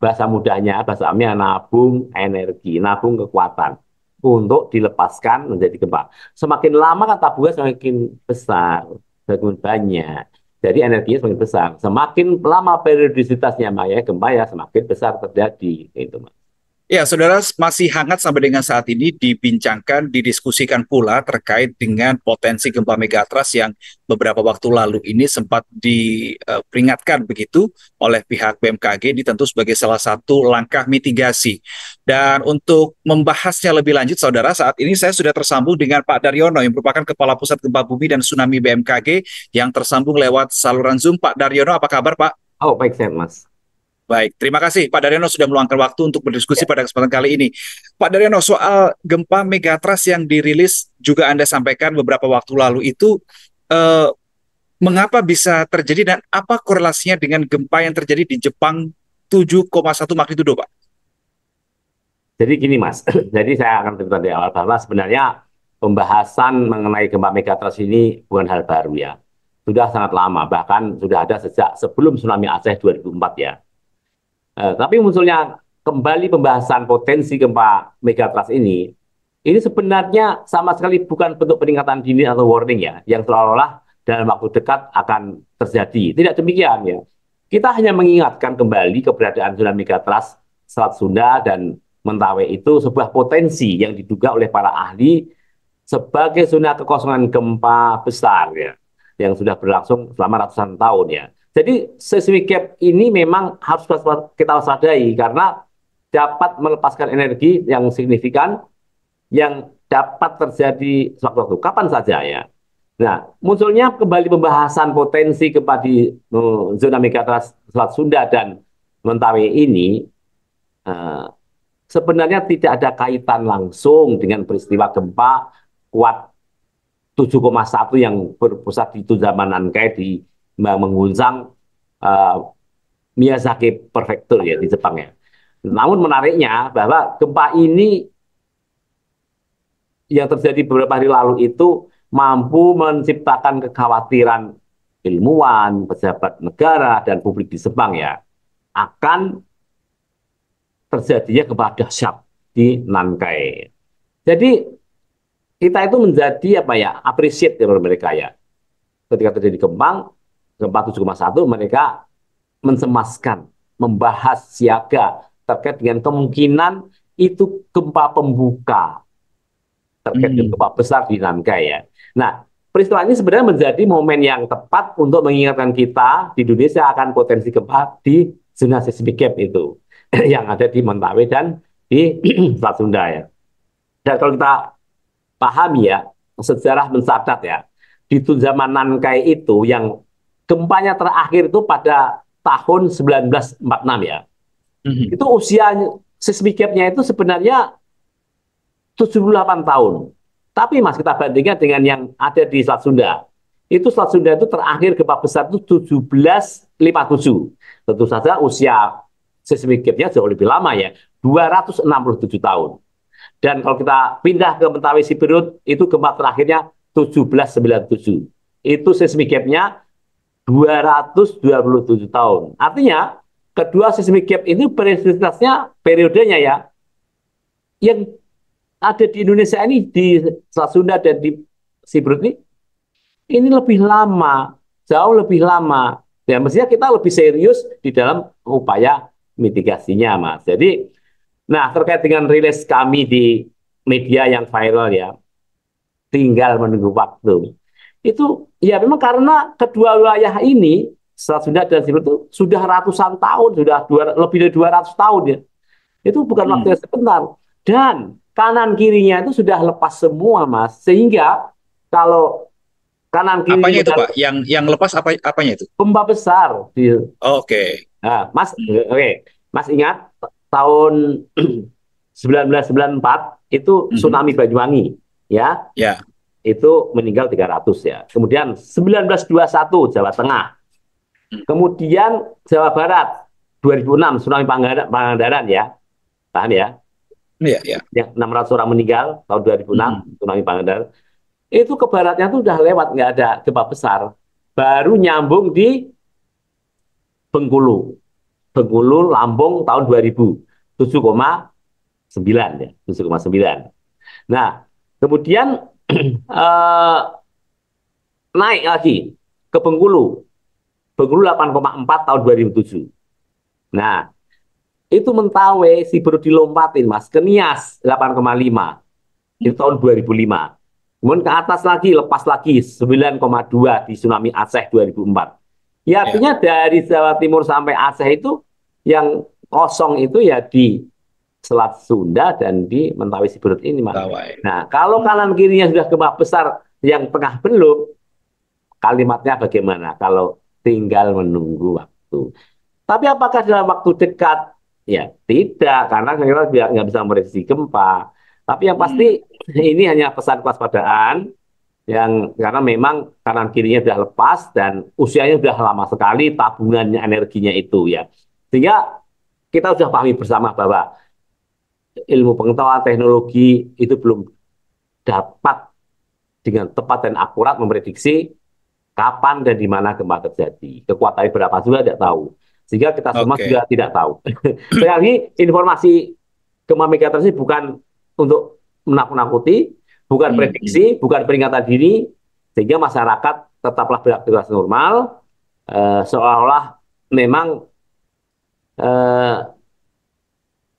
bahasa mudahnya bahasa amnya nabung energi nabung kekuatan untuk dilepaskan menjadi gempa semakin lama kan tabungan semakin besar semakin banyak jadi energinya semakin besar semakin lama periodisitasnya maya gempa ya semakin besar terjadi itu mas Ya, saudara masih hangat sampai dengan saat ini dibincangkan, didiskusikan pula terkait dengan potensi gempa megatras yang beberapa waktu lalu ini sempat diperingatkan eh, begitu oleh pihak BMKG ini tentu sebagai salah satu langkah mitigasi. Dan untuk membahasnya lebih lanjut, saudara, saat ini saya sudah tersambung dengan Pak Daryono yang merupakan Kepala Pusat Gempa Bumi dan Tsunami BMKG yang tersambung lewat saluran Zoom. Pak Daryono, apa kabar Pak? Oh, baik, sehat Mas. Baik, terima kasih Pak Daryono sudah meluangkan waktu untuk berdiskusi ya. pada kesempatan kali ini. Pak Daryono, soal gempa megatrust yang dirilis juga Anda sampaikan beberapa waktu lalu itu eh, mengapa bisa terjadi dan apa korelasinya dengan gempa yang terjadi di Jepang 7,1 magnitudo, Pak? Jadi gini, Mas. Jadi saya akan cerita di awal bahwa sebenarnya pembahasan mengenai gempa megatrust ini bukan hal baru ya. Sudah sangat lama, bahkan sudah ada sejak sebelum tsunami Aceh 2004 ya Eh, tapi munculnya kembali pembahasan potensi gempa megatrust ini, ini sebenarnya sama sekali bukan bentuk peringatan dini atau warning ya, yang seolah-olah dalam waktu dekat akan terjadi. Tidak demikian ya. Kita hanya mengingatkan kembali keberadaan zona megatrust Selat Sunda dan Mentawai itu sebuah potensi yang diduga oleh para ahli sebagai zona kekosongan gempa besar ya yang sudah berlangsung selama ratusan tahun ya. Jadi seismic gap ini memang harus kita waspadai karena dapat melepaskan energi yang signifikan yang dapat terjadi sewaktu-waktu kapan saja ya. Nah, munculnya kembali pembahasan potensi kepada eh, zona megatrust Selat Sunda dan Mentawai ini uh, sebenarnya tidak ada kaitan langsung dengan peristiwa gempa kuat 7,1 yang berpusat di Tunjamanan Kai di mengguncang uh, Miyazaki Prefecture ya di Jepang ya. Namun menariknya bahwa gempa ini yang terjadi beberapa hari lalu itu mampu menciptakan kekhawatiran ilmuwan, pejabat negara dan publik di Jepang ya akan terjadinya gempa dahsyat di Nankai. Jadi kita itu menjadi apa ya appreciate dari ya, mereka ya. Ketika terjadi gempa 47,1 mereka mensemaskan, membahas siaga terkait dengan kemungkinan itu gempa pembuka terkait dengan hmm. gempa besar di Namka ya. Nah, peristiwa ini sebenarnya menjadi momen yang tepat untuk mengingatkan kita di Indonesia akan potensi gempa di zona seismik gap itu yang ada di Mentawai dan di Selat Sunda ya. Dan kalau kita pahami ya, sejarah mencatat ya, di zaman Nankai itu yang gempanya terakhir itu pada tahun 1946 ya. Mm-hmm. Itu usia seismic itu sebenarnya 78 tahun. Tapi Mas kita bandingkan dengan yang ada di Selat Sunda. Itu Selat Sunda itu terakhir gempa besar itu 1757. Tentu saja usia seismic jauh lebih lama ya, 267 tahun. Dan kalau kita pindah ke Mentawai Siberut, itu gempa terakhirnya 1797. Itu seismic gapnya 227 tahun. Artinya, kedua seismic gap ini periodisitasnya periodenya ya. Yang ada di Indonesia ini di Sunda dan di Siberut ini ini lebih lama, jauh lebih lama. Ya, mestinya kita lebih serius di dalam upaya mitigasinya, Mas. Jadi, nah terkait dengan rilis kami di media yang viral ya, tinggal menunggu waktu itu ya memang karena kedua wilayah ini Selat Sunda dan Sibut itu sudah ratusan tahun, sudah dua, lebih dari 200 tahun ya. Itu bukan hmm. waktu yang sebentar. Dan kanan kirinya itu sudah lepas semua, Mas. Sehingga kalau kanan kiri Apanya itu, Pak? Yang yang lepas apa apanya itu? pembah besar. Oke. Okay. Nah, mas, hmm. oke. Okay. Mas ingat tahun 1994 itu hmm. tsunami Banyuwangi, ya? Ya. Yeah itu meninggal 300 ya. Kemudian 1921 Jawa Tengah. Hmm. Kemudian Jawa Barat 2006 tsunami Pangandaran ya. Paham ya? Iya, iya. Yang 600 orang meninggal tahun 2006 hmm. tsunami Pangandaran. Itu ke baratnya tuh udah lewat nggak ada gempa besar. Baru nyambung di Bengkulu. Bengkulu Lampung tahun 2000 7,9 ya, 7,9. Nah, kemudian uh, naik lagi ke Bengkulu. Bengkulu 8,4 tahun 2007. Nah, itu Mentawe si baru dilompatin Mas ke Nias 8,5 di tahun 2005. Kemudian ke atas lagi lepas lagi 9,2 di tsunami Aceh 2004. Ya artinya ya. dari Jawa Timur sampai Aceh itu yang kosong itu ya di Selat Sunda dan di Mentawai Siberut ini mas. Nah kalau kanan kirinya sudah gempa besar yang tengah belum kalimatnya bagaimana kalau tinggal menunggu waktu. Tapi apakah dalam waktu dekat? Ya tidak karena kita nggak bisa merevisi gempa. Tapi yang pasti hmm. ini hanya pesan kewaspadaan yang karena memang kanan kirinya sudah lepas dan usianya sudah lama sekali tabungannya energinya itu ya. Sehingga kita sudah pahami bersama bahwa ilmu pengetahuan teknologi itu belum dapat dengan tepat dan akurat memprediksi kapan dan di mana gempa terjadi. Kekuatannya berapa juga tidak tahu. Sehingga kita semua okay. juga tidak tahu. Sekali lagi informasi gempa megatrust ini bukan untuk menakut-nakuti, bukan hmm. prediksi, bukan peringatan dini, sehingga masyarakat tetaplah beraktivitas normal, uh, seolah-olah memang uh,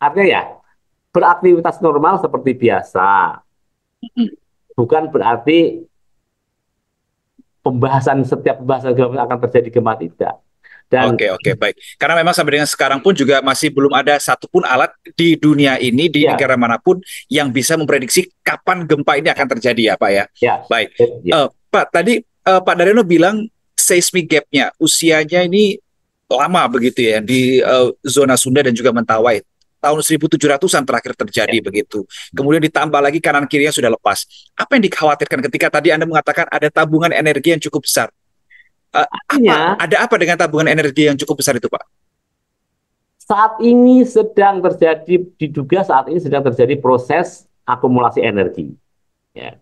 artinya ya beraktivitas normal seperti biasa. Bukan berarti pembahasan setiap pembahasan agama akan terjadi gempa tidak. Dan oke oke baik. Karena memang sampai dengan sekarang pun juga masih belum ada satupun alat di dunia ini di ya. negara manapun yang bisa memprediksi kapan gempa ini akan terjadi ya Pak ya. ya. Baik. Ya. Uh, Pak tadi uh, Pak Daryono bilang seismic gapnya usianya ini lama begitu ya di uh, zona Sunda dan juga Mentawai tahun 1700-an terakhir terjadi ya. begitu. Kemudian ditambah lagi kanan kirinya sudah lepas. Apa yang dikhawatirkan ketika tadi Anda mengatakan ada tabungan energi yang cukup besar? Uh, apa, ya. ada apa dengan tabungan energi yang cukup besar itu, Pak? Saat ini sedang terjadi diduga saat ini sedang terjadi proses akumulasi energi. Ya.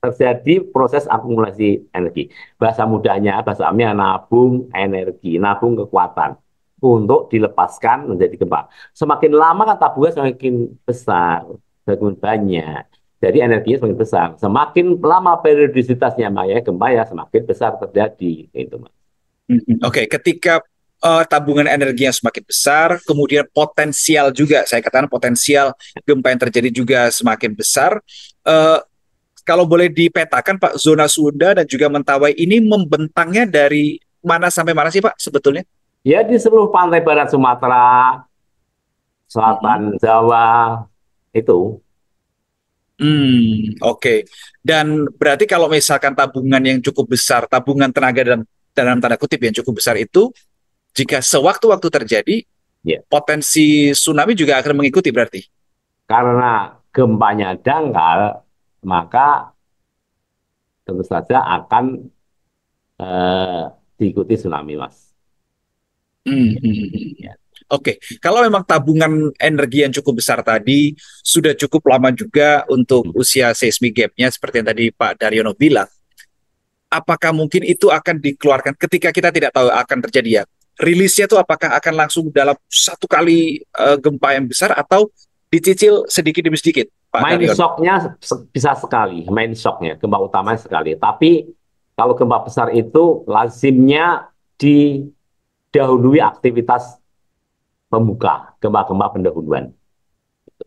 Terjadi proses akumulasi energi. Bahasa mudahnya, bahasa amnya nabung energi, nabung kekuatan untuk dilepaskan menjadi gempa. Semakin lama kan tabungnya semakin besar, semakin banyak. Jadi energinya semakin besar. Semakin lama periodisitasnya maya gempa ya semakin besar terjadi itu mas. Mm-hmm. Oke, okay, ketika uh, tabungan energi yang semakin besar, kemudian potensial juga saya katakan potensial gempa yang terjadi juga semakin besar. Uh, kalau boleh dipetakan Pak zona Sunda dan juga Mentawai ini membentangnya dari mana sampai mana sih Pak sebetulnya? Ya di seluruh pantai barat Sumatera, selatan mm-hmm. Jawa itu. Hmm, oke. Okay. Dan berarti kalau misalkan tabungan yang cukup besar, tabungan tenaga dan dalam tanda kutip yang cukup besar itu jika sewaktu-waktu terjadi, yeah. potensi tsunami juga akan mengikuti berarti. Karena gempanya dangkal, maka tentu saja akan eh, diikuti tsunami, Mas. Hmm, hmm, hmm, hmm. Iya. Oke, okay. kalau memang tabungan energi yang cukup besar tadi sudah cukup lama juga untuk hmm. usia seismik gapnya seperti yang tadi Pak Daryono bilang, apakah mungkin itu akan dikeluarkan ketika kita tidak tahu akan terjadi ya? Rilisnya itu apakah akan langsung dalam satu kali uh, gempa yang besar atau dicicil sedikit demi sedikit? Pak main shocknya bisa sekali, main shocknya gempa utama sekali. Tapi kalau gempa besar itu lazimnya di dahului aktivitas pembuka gempa-gempa pendahuluan.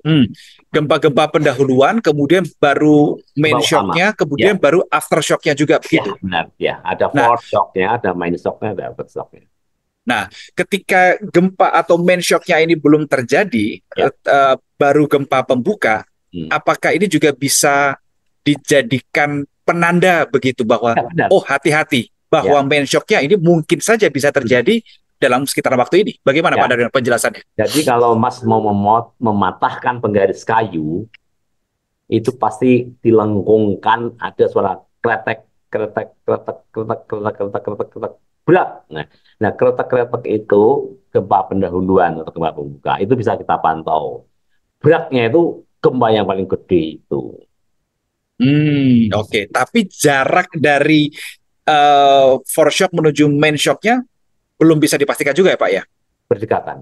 Hmm. Gempa-gempa pendahuluan, kemudian baru main shocknya, kemudian ya. baru after juga ya, begitu. Ya, benar, ya. Ada nah, forward shocknya, ada main shocknya, ada after Nah, ketika gempa atau main shocknya ini belum terjadi, ya. uh, baru gempa pembuka, hmm. apakah ini juga bisa dijadikan penanda begitu bahwa ya, oh hati-hati bahwa ya. main shocknya ini mungkin saja bisa terjadi dalam sekitar waktu ini. Bagaimana ya. Pak dengan penjelasannya? Jadi kalau Mas mau memot mematahkan penggaris kayu, itu pasti dilengkungkan ada suara kretek kretek kretek kretek kretek kretek kretek kretek berat. Nah, nah kretek kretek itu gempa pendahuluan atau gempa pembuka itu bisa kita pantau. Beratnya itu gempa yang paling gede itu. Hmm, oke. Okay. Tapi jarak dari uh, eh, shock menuju main shocknya belum bisa dipastikan juga ya Pak ya? Berdekatan.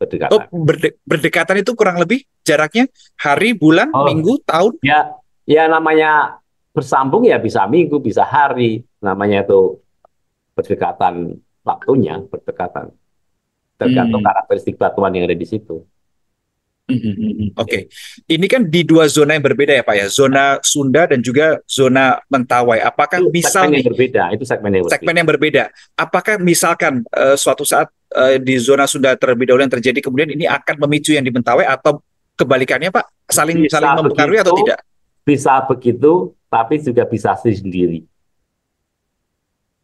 Berdekatan. Oh, berde berdekatan itu kurang lebih jaraknya hari, bulan, oh, minggu, tahun? Ya, ya namanya bersambung ya bisa minggu, bisa hari. Namanya itu berdekatan waktunya, berdekatan. Tergantung hmm. karakteristik batuan yang ada di situ. Mm-hmm. Mm-hmm. Oke, okay. ini kan di dua zona yang berbeda ya Pak ya, zona Sunda dan juga zona Mentawai. Apakah itu misal segmen yang berbeda, itu segmen yang berbeda. Segmen yang berbeda. Apakah misalkan uh, suatu saat uh, di zona Sunda terlebih dahulu yang terjadi, kemudian ini akan memicu yang di Mentawai atau kebalikannya Pak? Saling bisa saling mempengaruhi atau tidak? Bisa begitu, tapi juga bisa sendiri.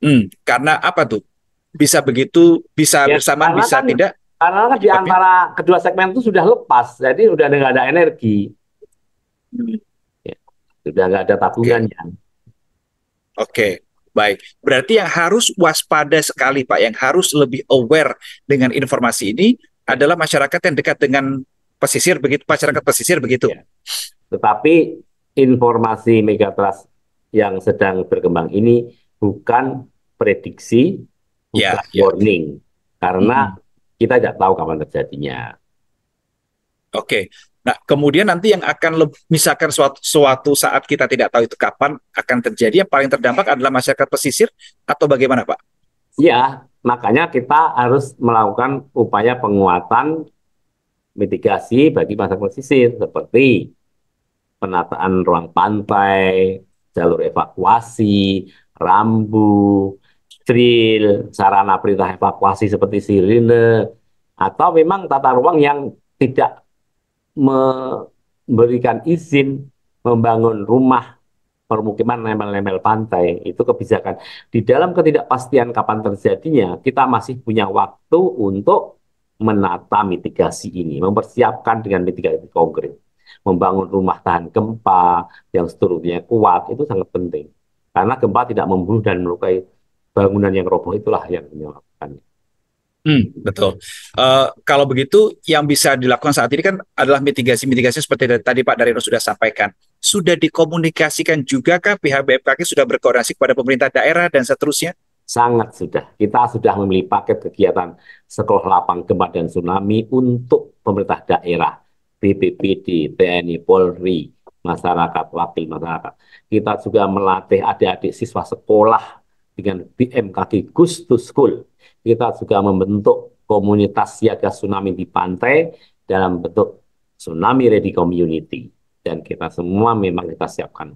Hmm, karena apa tuh? Bisa begitu, bisa ya, bersama, bisa kan, tidak? Karena kan di antara kedua segmen itu sudah lepas, jadi sudah nggak ada energi. Hmm. Ya, sudah nggak ada tabungannya. Oke, baik. Berarti yang harus waspada sekali Pak, yang harus lebih aware dengan informasi ini adalah masyarakat yang dekat dengan pesisir begitu, masyarakat pesisir begitu. Ya. Tetapi informasi megatrust yang sedang berkembang ini bukan prediksi, ya, bukan ya, warning. Karena hmm kita tidak tahu kapan terjadinya. Oke, nah kemudian nanti yang akan misalkan suatu, suatu saat kita tidak tahu itu kapan akan terjadi, yang paling terdampak adalah masyarakat pesisir atau bagaimana Pak? Iya, makanya kita harus melakukan upaya penguatan mitigasi bagi masyarakat pesisir seperti penataan ruang pantai, jalur evakuasi, rambu, drill, sarana perintah evakuasi seperti sirine, atau memang tata ruang yang tidak memberikan izin membangun rumah permukiman lemel-lemel pantai itu kebijakan di dalam ketidakpastian kapan terjadinya kita masih punya waktu untuk menata mitigasi ini mempersiapkan dengan mitigasi konkret membangun rumah tahan gempa yang strukturnya kuat itu sangat penting karena gempa tidak membunuh dan melukai bangunan yang roboh itulah yang menyelamatkannya. Hmm, betul. Uh, kalau begitu, yang bisa dilakukan saat ini kan adalah mitigasi-mitigasi seperti tadi Pak Darino sudah sampaikan. Sudah dikomunikasikan juga kah pihak BMKG sudah berkoordinasi kepada pemerintah daerah dan seterusnya? Sangat sudah. Kita sudah memilih paket kegiatan sekolah lapang gempa dan tsunami untuk pemerintah daerah, BPBD, TNI, Polri, masyarakat, wakil masyarakat. Kita juga melatih adik-adik siswa sekolah dengan BMKG Gustus School. Kita juga membentuk komunitas siaga tsunami di pantai dalam bentuk tsunami ready community dan kita semua memang kita siapkan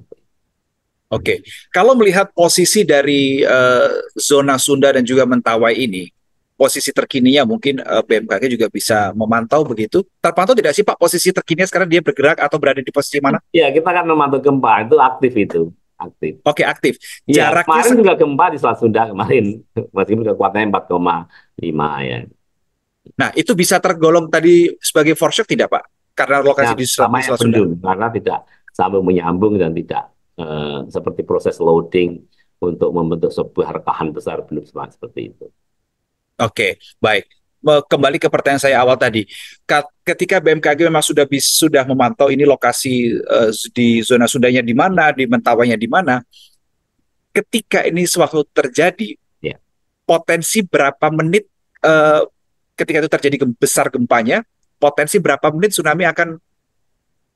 Oke, okay. kalau melihat posisi dari uh, zona Sunda dan juga Mentawai ini, posisi terkininya mungkin uh, BMKG juga bisa memantau begitu. Terpantau tidak sih Pak posisi terkininya sekarang dia bergerak atau berada di posisi mana? Ya, kita akan memantau gempa itu aktif itu aktif. Oke, aktif. Ya, kemarin juga gempa di Selat Sunda kemarin, meskipun kekuatannya 4,5 ya. Nah, itu bisa tergolong tadi sebagai foreshock tidak, Pak? Karena lokasi nah, di Selat, di Selat Sunda. karena tidak sambung menyambung dan tidak uh, seperti proses loading untuk membentuk sebuah rekahan besar belum seperti itu. Oke, baik kembali ke pertanyaan saya awal tadi. Ketika BMKG memang sudah bisa, sudah memantau ini lokasi uh, di zona Sundanya di mana, di Mentawanya di mana, ketika ini sewaktu terjadi, yeah. potensi berapa menit uh, ketika itu terjadi besar gempanya, potensi berapa menit tsunami akan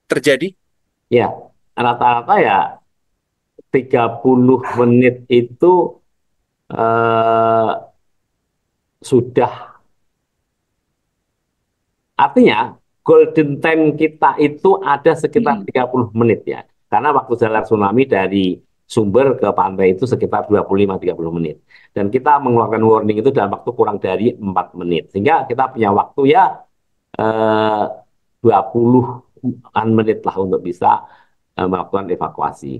terjadi? Ya, yeah. rata-rata ya 30 menit itu uh, sudah Artinya golden time kita itu ada sekitar hmm. 30 menit ya. Karena waktu jalan tsunami dari sumber ke pantai itu sekitar 25-30 menit. Dan kita mengeluarkan warning itu dalam waktu kurang dari 4 menit. Sehingga kita punya waktu ya eh, 20-an menit lah untuk bisa eh, melakukan evakuasi.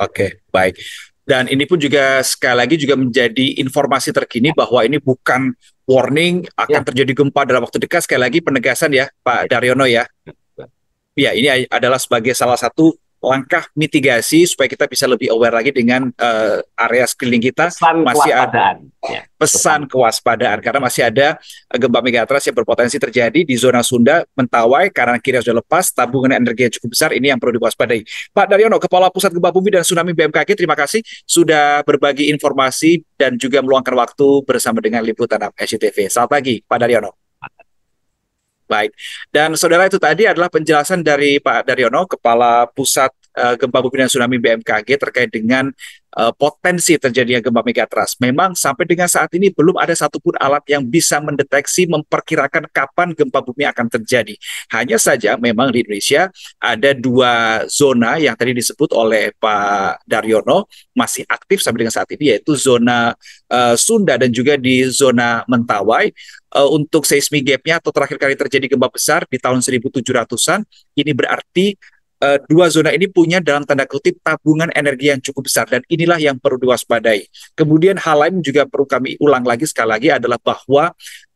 Oke, baik. Dan ini pun juga sekali lagi juga menjadi informasi terkini bahwa ini bukan warning akan ya. terjadi gempa dalam waktu dekat sekali lagi penegasan ya Pak ya. Daryono ya. Ya, ya ini adalah sebagai salah satu langkah mitigasi supaya kita bisa lebih aware lagi dengan uh, area sekeliling kita pesan masih kewaspadaan. ada ya, pesan, kewaspadaan karena masih ada eh, gempa megatras yang berpotensi terjadi di zona Sunda Mentawai karena kiri sudah lepas tabungan energi yang cukup besar ini yang perlu diwaspadai. Pak Daryono Kepala Pusat Gempa Bumi dan Tsunami BMKG terima kasih sudah berbagi informasi dan juga meluangkan waktu bersama dengan liputan SCTV. Selamat pagi Pak Daryono. Baik. Dan saudara itu tadi adalah penjelasan dari Pak Daryono, Kepala Pusat Eh, gempa bumi dan tsunami BMKG terkait dengan uh, potensi terjadinya gempa megatrust. Memang sampai dengan saat ini belum ada satupun alat yang bisa mendeteksi memperkirakan kapan gempa bumi akan terjadi. Hanya saja memang di Indonesia ada dua zona yang tadi disebut oleh Pak Daryono masih aktif sampai dengan saat ini yaitu zona uh, Sunda dan juga di zona Mentawai uh, untuk gapnya atau terakhir kali terjadi gempa besar di tahun 1700-an ini berarti uh, dua zona ini punya dalam tanda kutip tabungan energi yang cukup besar dan inilah yang perlu diwaspadai. Kemudian hal lain juga perlu kami ulang lagi sekali lagi adalah bahwa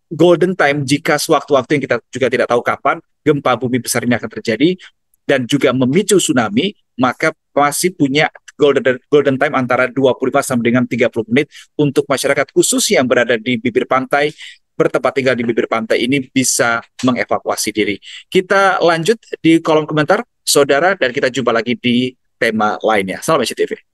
golden time jika sewaktu-waktu yang kita juga tidak tahu kapan gempa bumi besar ini akan terjadi dan juga memicu tsunami, maka masih punya golden golden time antara 25 sampai dengan 30 menit untuk masyarakat khusus yang berada di bibir pantai bertempat tinggal di bibir pantai ini bisa mengevakuasi diri. Kita lanjut di kolom komentar, saudara, dan kita jumpa lagi di tema lainnya. Salam SCTV.